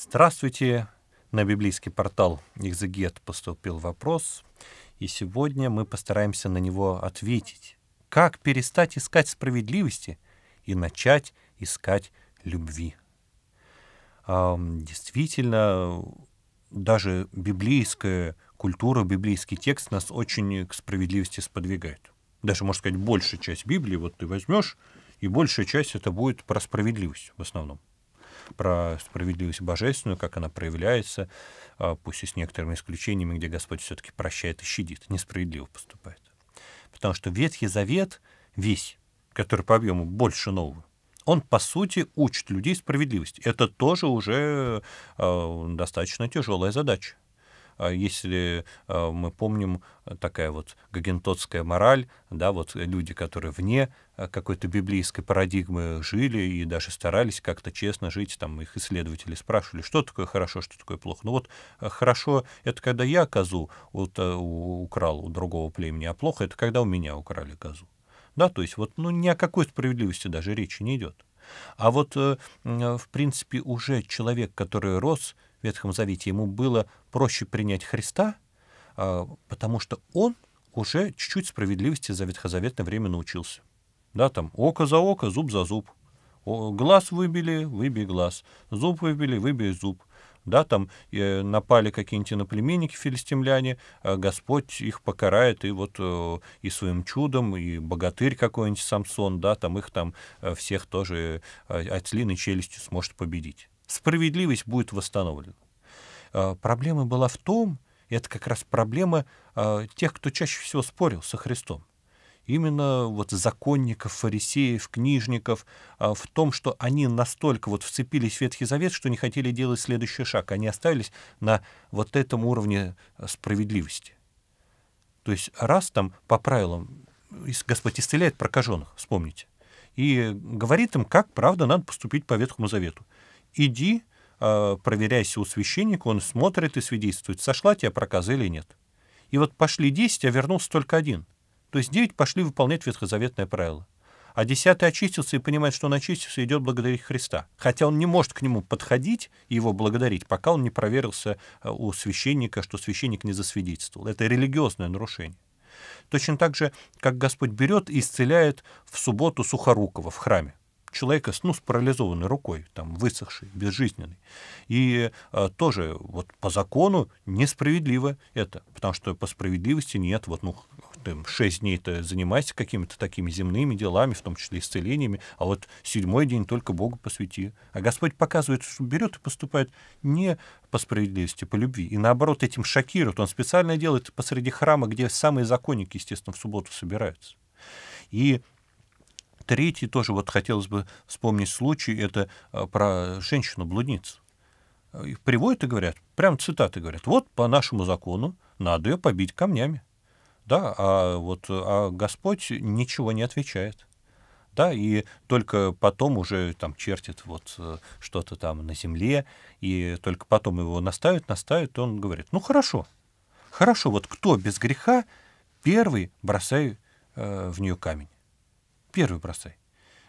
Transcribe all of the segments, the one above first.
Здравствуйте! На библейский портал «Экзегет» поступил вопрос, и сегодня мы постараемся на него ответить. Как перестать искать справедливости и начать искать любви? Действительно, даже библейская культура, библейский текст нас очень к справедливости сподвигает. Даже, можно сказать, большая часть Библии, вот ты возьмешь, и большая часть это будет про справедливость в основном про справедливость божественную, как она проявляется, а, пусть и с некоторыми исключениями, где Господь все-таки прощает и щадит, несправедливо поступает. Потому что Ветхий Завет весь, который по объему больше нового, он, по сути, учит людей справедливости. Это тоже уже э, достаточно тяжелая задача. А если э, мы помним, э, такая вот гагентотская мораль, да, вот люди, которые вне э, какой-то библейской парадигмы жили и даже старались как-то честно жить, там их исследователи спрашивали, что такое хорошо, что такое плохо. Ну вот хорошо — это когда я козу вот, украл у другого племени, а плохо — это когда у меня украли козу. Да, то есть вот ну, ни о какой справедливости даже речи не идет. А вот, в принципе, уже человек, который рос Ветхом Завете, ему было проще принять Христа, а, потому что он уже чуть-чуть справедливости за ветхозаветное время научился. Да, там око за око, зуб за зуб. Глаз выбили, выбей глаз. Зуб выбили, выбей зуб да, там э, напали какие-нибудь иноплеменники филистимляне, э, Господь их покарает, и вот э, и своим чудом, и богатырь какой-нибудь Самсон, да, там их там э, всех тоже э, отлиной челюстью сможет победить. Справедливость будет восстановлена. Э, проблема была в том, и это как раз проблема э, тех, кто чаще всего спорил со Христом именно вот законников, фарисеев, книжников, а, в том, что они настолько вот вцепились в Ветхий Завет, что не хотели делать следующий шаг. Они остались на вот этом уровне а, справедливости. То есть раз там по правилам Господь исцеляет прокаженных, вспомните, и говорит им, как, правда, надо поступить по Ветхому Завету. Иди, а, проверяйся у священника, он смотрит и свидетельствует, сошла тебя проказа или нет. И вот пошли 10, а вернулся только один – то есть девять пошли выполнять ветхозаветное правило. А десятый очистился и понимает, что он очистился, идет благодарить Христа. Хотя он не может к нему подходить и его благодарить, пока он не проверился э, у священника, что священник не засвидетельствовал. Это религиозное нарушение. Точно так же, как Господь берет и исцеляет в субботу Сухорукова в храме человека ну, с парализованной рукой, там, высохший, безжизненный, И э, тоже вот по закону несправедливо это, потому что по справедливости нет, вот, ну, там, 6 дней -то занимайся какими-то такими земными делами, в том числе исцелениями, а вот седьмой день только Богу посвяти. А Господь показывает, что берет и поступает не по справедливости, а по любви. И наоборот, этим шокирует. Он специально делает посреди храма, где самые законники, естественно, в субботу собираются. И третий тоже, вот хотелось бы вспомнить случай, это а, про женщину-блудницу. Э, приводят и говорят, прям цитаты говорят, вот по нашему закону надо ее побить камнями. Да, а вот а Господь ничего не отвечает. Да, и только потом уже там чертит вот э, что-то там на земле, и только потом его наставят, наставят, и он говорит, ну хорошо, хорошо, вот кто без греха, первый бросай э, в нее камень. Первый бросай.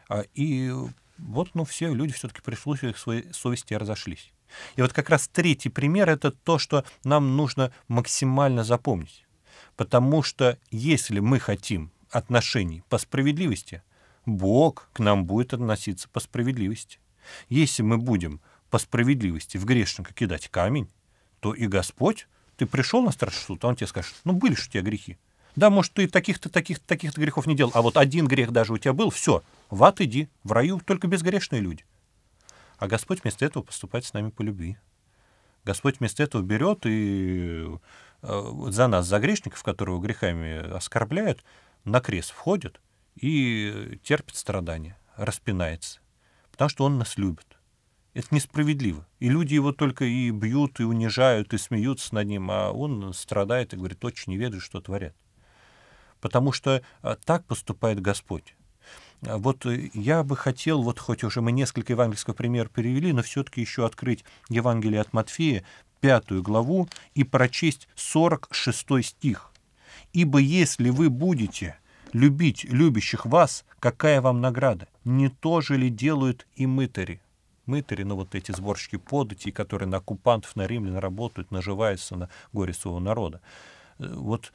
А, и вот, ну, все люди все-таки прислушивались к своей совести и разошлись. И вот как раз третий пример — это то, что нам нужно максимально запомнить. Потому что если мы хотим отношений по справедливости, Бог к нам будет относиться по справедливости. Если мы будем по справедливости в грешника кидать камень, то и Господь, ты пришел на страшный суд, а он тебе скажет, ну были же у тебя грехи. Да, может, ты таких-то, таких-то, таких-то грехов не делал, а вот один грех даже у тебя был, все, в ад иди, в раю только безгрешные люди. А Господь вместо этого поступает с нами по любви. Господь вместо этого берет и Э, за нас, за грешников, которого грехами оскорбляют, на крест входит и терпит страдания, распинается, потому что он нас любит. Это несправедливо. И люди его только и бьют, и унижают, и смеются над ним, а он страдает и говорит, очень не ведаю, что творят. Потому что э, так поступает Господь. Э, вот я бы хотел, вот хоть уже мы несколько евангельских примеров перевели, но все-таки еще открыть Евангелие от Матфея, пятую главу и прочесть 46 стих. «Ибо если вы будете любить любящих вас, какая вам награда? Не то же ли делают и мытари?» Мытари, ну вот эти сборщики податей, которые на оккупантов, на римлян работают, наживаются на горе своего народа. Э, вот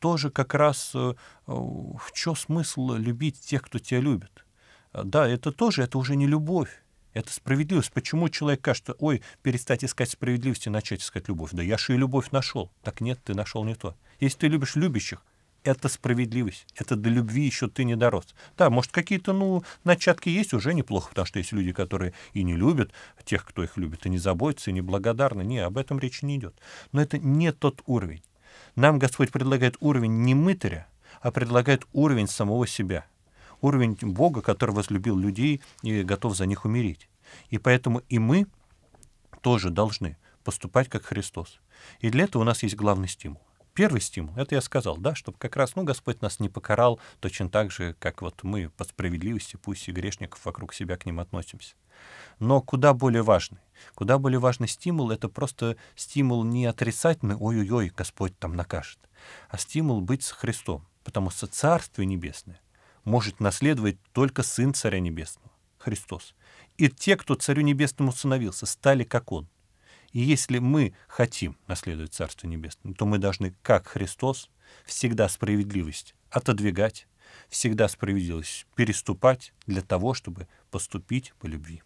тоже как раз э, в чем смысл любить тех, кто тебя любит? Э, да, это тоже, это уже не любовь это справедливость. Почему человек кажется, ой, перестать искать справедливость и начать искать любовь? Да я же и любовь нашел. Так нет, ты нашел не то. Если ты любишь любящих, это справедливость. Это до любви еще ты не дорос. Да, может, какие-то, ну, начатки есть, уже неплохо, потому что есть люди, которые и не любят тех, кто их любит, и не заботятся, и не благодарны. Не, об этом речи не идет. Но это не тот уровень. Нам Господь предлагает уровень не мытаря, а предлагает уровень самого себя. Уровень Бога, который возлюбил людей и готов за них умереть. И поэтому и мы тоже должны поступать как Христос. И для этого у нас есть главный стимул. Первый стимул, это я сказал, да, чтобы как раз, ну, Господь нас не покарал точно так же, как вот мы по справедливости, пусть и грешников вокруг себя к ним относимся. Но куда более важный, куда более важный стимул, это просто стимул не отрицательный, «Ну, ой-ой-ой, Господь там накажет, а стимул быть с Христом, потому что Царствие Небесное может наследовать только Сын Царя Небесного. Христос. И те, кто Царю Небесному становился, стали как Он. И если мы хотим наследовать Царство Небесное, то мы должны, как Христос, всегда справедливость отодвигать, всегда справедливость переступать для того, чтобы поступить по любви.